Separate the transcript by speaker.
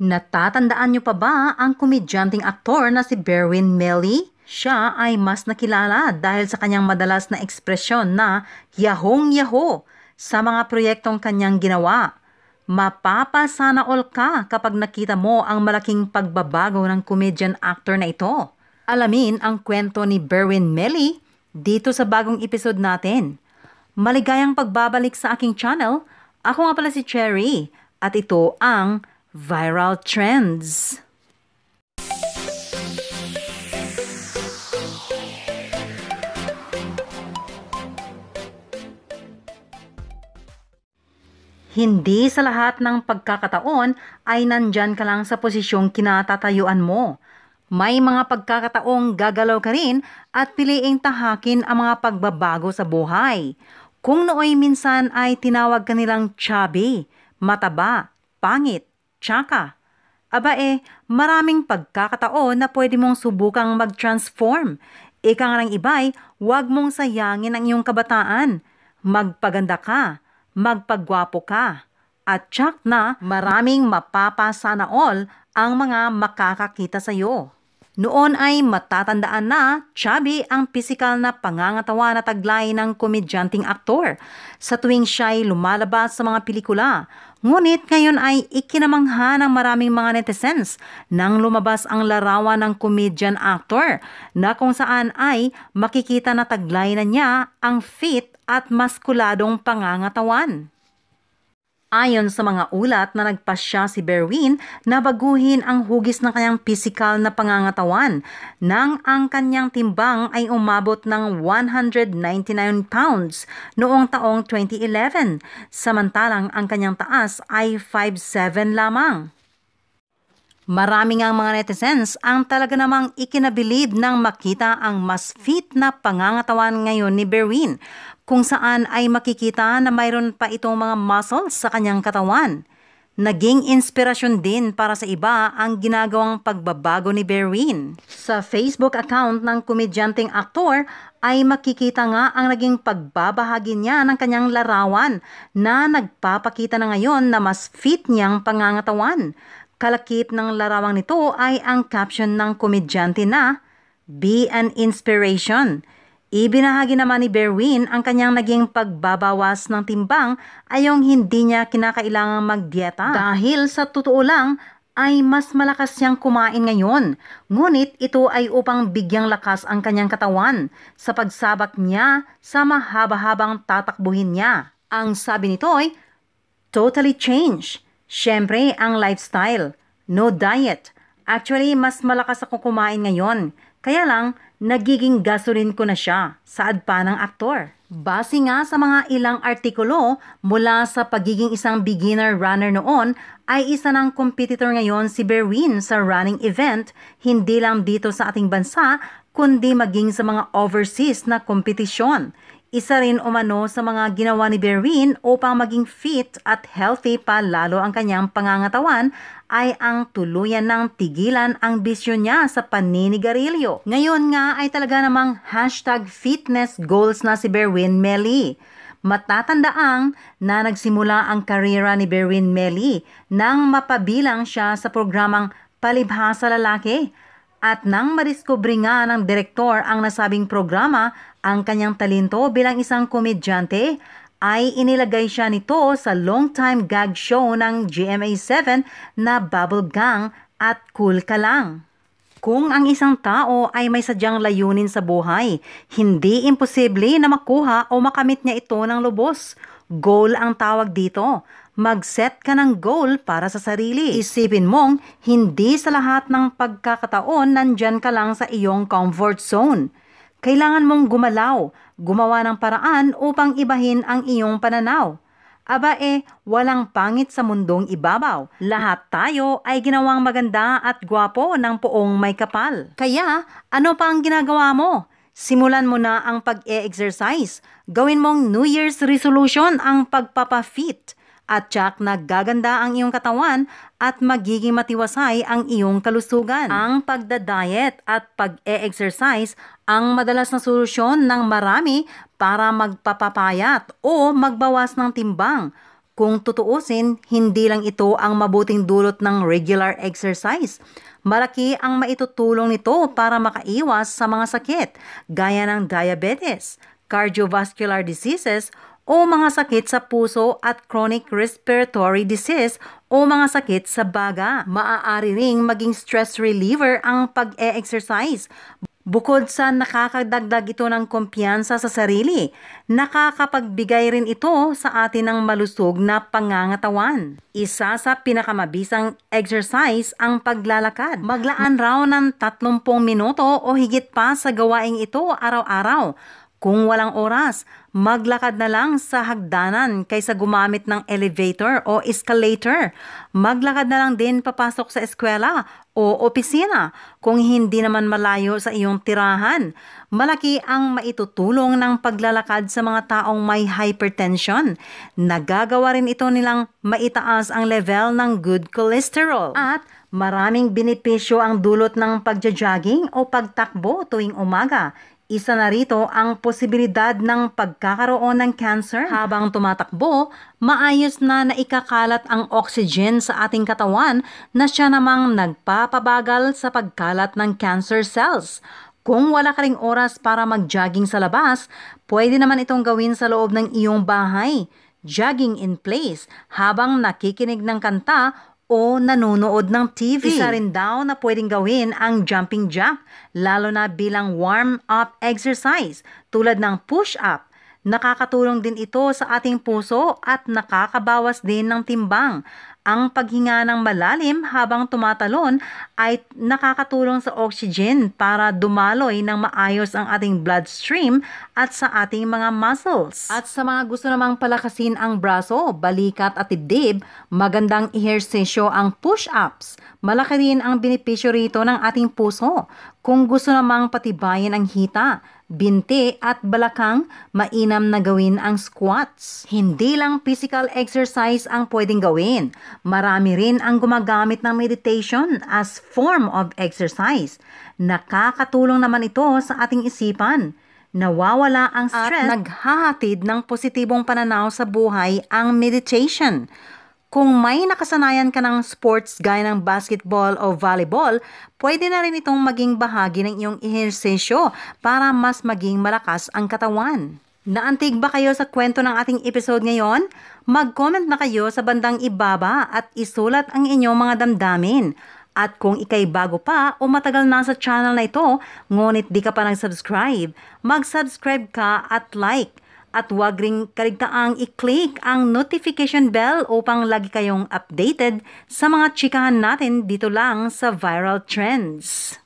Speaker 1: Natatandaan niyo pa ba ang komedyanting aktor na si Berwin Melly? Siya ay mas nakilala dahil sa kanyang madalas na ekspresyon na yahong yaho sa mga proyektong kanyang ginawa. Mapapasana all ka kapag nakita mo ang malaking pagbabago ng comedian actor na ito. Alamin ang kwento ni Berwin Melly dito sa bagong episode natin. Maligayang pagbabalik sa aking channel. Ako nga pala si Cherry at ito ang Viral Trends. Hindi sa lahat ng pagkakataon ay nandyan ka lang sa posisyong kinatatayuan mo. May mga pagkakataong gagalaw ka rin at piliing tahakin ang mga pagbabago sa buhay. Kung nooy minsan ay tinawag kanilang chubby, mataba, pangit, tsaka. Aba eh, maraming pagkakataon na pwede mong subukang mag-transform. Ika nga ng iba'y, huwag mong sayangin ang iyong kabataan. Magpaganda ka, magpagwapo ka. At tsak na maraming mapapasana all ang mga makakakita sa iyo. Noon ay matatandaan na chubby ang pisikal na pangangatawa na taglay ng komedyanting aktor. Sa tuwing siya'y lumalabas sa mga pelikula, Ngunit ngayon ay ikinamangha ng maraming mga netizens nang lumabas ang larawan ng comedian actor na kung saan ay makikita na taglay na niya ang fit at maskuladong pangangatawan. Ayon sa mga ulat na nagpasya si Berwin na baguhin ang hugis ng kanyang pisikal na pangangatawan nang ang kanyang timbang ay umabot ng 199 pounds noong taong 2011 samantalang ang kanyang taas ay 5'7 lamang. Marami ngang mga netizens ang talaga namang ikinabilib nang makita ang mas fit na pangangatawan ngayon ni Berwin kung saan ay makikita na mayroon pa itong mga muscles sa kanyang katawan. Naging inspirasyon din para sa iba ang ginagawang pagbabago ni Berwin. Sa Facebook account ng komedyanteng aktor ay makikita nga ang naging pagbabahagi niya ng kanyang larawan na nagpapakita na ngayon na mas fit niyang pangangatawan Kalakip ng larawang nito ay ang caption ng komedyante na Be an Inspiration. Ibinahagi naman ni Berwin ang kanyang naging pagbabawas ng timbang ayong hindi niya kinakailangang magdieta. Dahil sa totoo lang, ay mas malakas siyang kumain ngayon. Ngunit ito ay upang bigyang lakas ang kanyang katawan sa pagsabak niya sa mahaba-habang tatakbuhin niya. Ang sabi nito ay, totally changed. Siyempre, ang lifestyle, no diet. Actually, mas malakas ako kumain ngayon. Kaya lang, nagiging gasoline ko na siya. Saad pa ng aktor. Base nga sa mga ilang artikulo mula sa pagiging isang beginner runner noon, ay isa ng competitor ngayon si Berwin sa running event, hindi lang dito sa ating bansa, kundi maging sa mga overseas na kompetisyon. Isa rin umano sa mga ginawa ni Berwin upang maging fit at healthy pa lalo ang kanyang pangangatawan ay ang tuluyan ng tigilan ang bisyon niya sa paninigarilyo. Ngayon nga ay talaga namang hashtag fitness goals na si Berwin Meli. Matatandaang na nagsimula ang karera ni Berwin Meli nang mapabilang siya sa programang Palibhasa Lalaki at nang madiskubre nga ng direktor ang nasabing programa ang kanyang talento bilang isang komedyante, ay inilagay siya nito sa long-time gag show ng GMA7 na Bubble Gang at Cool Ka Lang. Kung ang isang tao ay may sadyang layunin sa buhay, hindi imposible na makuha o makamit niya ito ng lubos. Goal ang tawag dito. Mag-set ka ng goal para sa sarili. Isipin mong hindi sa lahat ng pagkakataon nandyan ka lang sa iyong comfort zone. Kailangan mong gumalaw, gumawa ng paraan upang ibahin ang iyong pananaw. Aba eh, walang pangit sa mundong ibabaw. Lahat tayo ay ginawang maganda at gwapo ng poong may kapal. Kaya, ano pa ang ginagawa mo? Simulan mo na ang pag-e-exercise. Gawin mong New Year's resolution ang pagpapafit at tsak na gaganda ang iyong katawan at magiging matiwasay ang iyong kalusugan. Ang pagda-diet at pag-e-exercise ang madalas na solusyon ng marami para magpapapayat o magbawas ng timbang kung tutuusin, hindi lang ito ang mabuting dulot ng regular exercise. Malaki ang maitutulong nito para makaiwas sa mga sakit gaya ng diabetes, cardiovascular diseases o mga sakit sa puso at chronic respiratory disease o mga sakit sa baga. Maaari ring maging stress reliever ang pag-e-exercise. Bukod sa nakakadagdag ito ng kumpiyansa sa sarili, nakakapagbigay rin ito sa atin ng malusog na pangangatawan. Isa sa pinakamabisang exercise ang paglalakad. Maglaan raw ng 30 minuto o higit pa sa gawaing ito araw-araw kung walang oras, maglakad na lang sa hagdanan kaysa gumamit ng elevator o escalator. Maglakad na lang din papasok sa eskwela o opisina kung hindi naman malayo sa iyong tirahan. Malaki ang maitutulong ng paglalakad sa mga taong may hypertension. Nagagawa rin ito nilang maitaas ang level ng good cholesterol at Maraming benepisyo ang dulot ng pagja-jogging o pagtakbo tuwing umaga isa na rito ang posibilidad ng pagkakaroon ng cancer. Habang tumatakbo, maayos na naikakalat ang oxygen sa ating katawan na siya namang nagpapabagal sa pagkalat ng cancer cells. Kung wala ka ring oras para mag-jogging sa labas, pwede naman itong gawin sa loob ng iyong bahay. Jogging in place habang nakikinig ng kanta o nanonood ng TV. Isa rin daw na pwedeng gawin ang jumping jack, lalo na bilang warm-up exercise tulad ng push-up Nakakatulong din ito sa ating puso at nakakabawas din ng timbang. Ang paghinga ng malalim habang tumatalon ay nakakatulong sa oxygen para dumaloy ng maayos ang ating bloodstream at sa ating mga muscles. At sa mga gusto namang palakasin ang braso, balikat at dibdib, magandang ehersisyo ang push-ups. Malaki rin ang benepisyo rito ng ating puso. Kung gusto namang patibayin ang hita, binte at balakang, mainam na gawin ang squats. Hindi lang physical exercise ang pwedeng gawin. Marami rin ang gumagamit ng meditation as form of exercise. Nakakatulong naman ito sa ating isipan nawawala ang stress at naghahatid ng positibong pananaw sa buhay ang meditation. Kung may nakasanayan ka ng sports gaya ng basketball o volleyball, pwede na rin itong maging bahagi ng iyong ehersesyo para mas maging malakas ang katawan. Naantig ba kayo sa kwento ng ating episode ngayon? Mag-comment na kayo sa bandang ibaba at isulat ang inyong mga damdamin. At kung ikay bago pa o matagal na sa channel na ito, ngunit di ka pa nag-subscribe, mag-subscribe ka at like at huwag ring kaligtaang i-click ang notification bell upang lagi kayong updated sa mga chikahan natin dito lang sa Viral Trends.